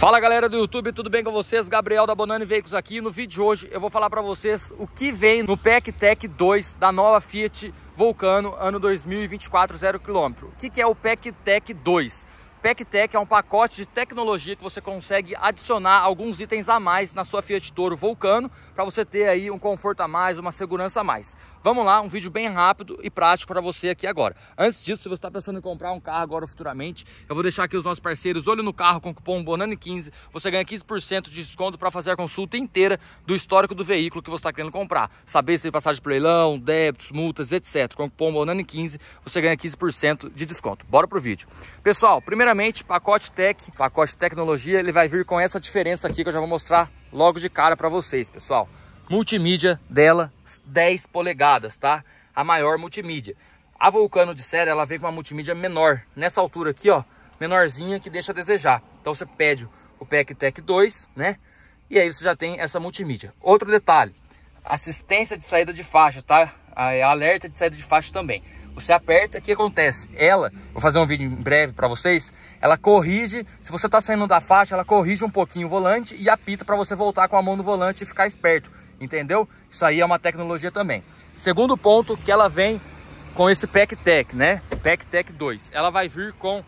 Fala galera do YouTube, tudo bem com vocês? Gabriel da Bonani Veículos aqui. No vídeo de hoje eu vou falar para vocês o que vem no PEC Tech 2 da nova Fiat Vulcano ano 2024 0km. O que, é o PEC Tech 2? PECTEC é um pacote de tecnologia que você consegue adicionar alguns itens a mais na sua Fiat Toro Vulcano para você ter aí um conforto a mais, uma segurança a mais. Vamos lá, um vídeo bem rápido e prático para você aqui agora. Antes disso, se você está pensando em comprar um carro agora ou futuramente, eu vou deixar aqui os nossos parceiros Olho no Carro com cupom BONANI15. Você ganha 15% de desconto para fazer a consulta inteira do histórico do veículo que você está querendo comprar. Saber se tem passagem por leilão, débitos, multas, etc. Com o cupom BONANI15, você ganha 15% de desconto. Bora pro vídeo. Pessoal, primeira Primeiramente, pacote tech, pacote tecnologia, ele vai vir com essa diferença aqui que eu já vou mostrar logo de cara para vocês, pessoal. Multimídia dela, 10 polegadas, tá? A maior multimídia. A Vulcano de série, ela vem com uma multimídia menor, nessa altura aqui, ó, menorzinha que deixa a desejar. Então você pede o PEC Tech 2, né? E aí você já tem essa multimídia. Outro detalhe, assistência de saída de faixa, tá? A é alerta de saída de faixa também. Você aperta, o que acontece? Ela, vou fazer um vídeo em breve para vocês, ela corrige, se você está saindo da faixa, ela corrige um pouquinho o volante e apita para você voltar com a mão no volante e ficar esperto, entendeu? Isso aí é uma tecnologia também. Segundo ponto que ela vem com esse Pack Tech, né? Pack Tech 2. Ela vai vir com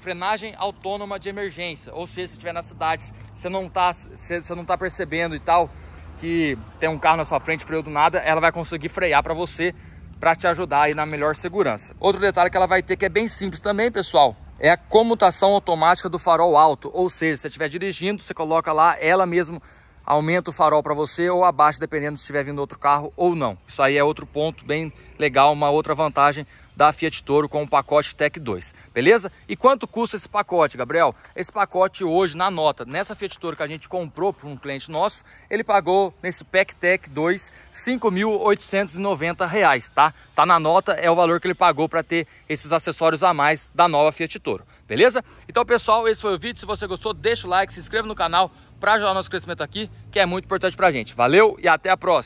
frenagem autônoma de emergência, ou seja, se estiver na cidade, você não está você não tá percebendo e tal, que tem um carro na sua frente, freou do nada, ela vai conseguir frear para você para te ajudar aí na melhor segurança. Outro detalhe que ela vai ter que é bem simples também, pessoal, é a comutação automática do farol alto, ou seja, se você estiver dirigindo, você coloca lá, ela mesmo aumenta o farol para você ou abaixa, dependendo se estiver vindo outro carro ou não. Isso aí é outro ponto bem legal, uma outra vantagem da Fiat Toro com o pacote Tech 2, beleza? E quanto custa esse pacote, Gabriel? Esse pacote hoje, na nota, nessa Fiat Toro que a gente comprou para um cliente nosso, ele pagou nesse Pack Tech 2 5.890 reais, tá? Tá na nota, é o valor que ele pagou para ter esses acessórios a mais da nova Fiat Toro, beleza? Então, pessoal, esse foi o vídeo. Se você gostou, deixa o like, se inscreva no canal, para ajudar o nosso crescimento aqui, que é muito importante para a gente. Valeu e até a próxima!